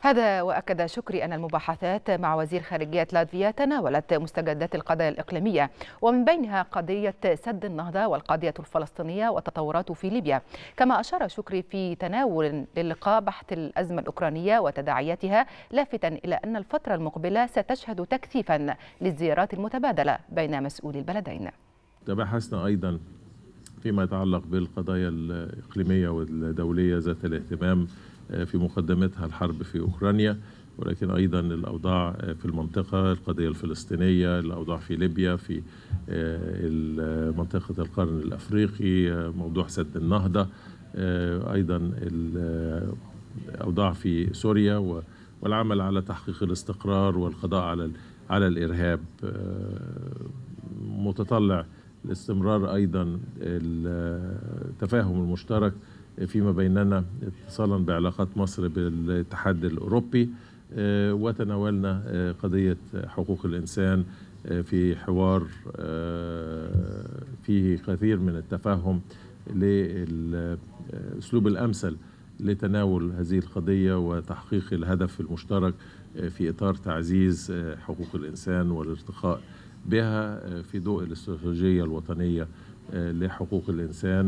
هذا وأكد شكري أن المباحثات مع وزير خارجية لاتفيا تناولت مستجدات القضايا الإقليمية ومن بينها قضية سد النهضة والقضية الفلسطينية والتطورات في ليبيا كما أشار شكري في تناول للقاء بحث الأزمة الأوكرانية وتداعياتها لافتا إلى أن الفترة المقبلة ستشهد تكثيفا للزيارات المتبادلة بين مسؤولي البلدين تباحثنا أيضا فيما يتعلق بالقضايا الإقليمية والدولية ذات الاهتمام آه، في مقدمتها الحرب في أوكرانيا ولكن أيضا الأوضاع آه، في المنطقة القضية الفلسطينية الأوضاع في ليبيا في آه، منطقة القرن الأفريقي موضوع سد النهضة أيضا الأوضاع في سوريا والعمل على تحقيق الاستقرار والقضاء على على الإرهاب متطلع لاستمرار أيضا التفاهم المشترك فيما بيننا اتصالا بعلاقات مصر بالاتحاد الأوروبي آه، وتناولنا آه، قضية حقوق الإنسان آه، في حوار فيه كثير من التفاهم للأسلوب الأمثل لتناول هذه القضية وتحقيق الهدف المشترك في إطار تعزيز حقوق الإنسان والارتقاء بها في ضوء الاستراتيجية الوطنية لحقوق الإنسان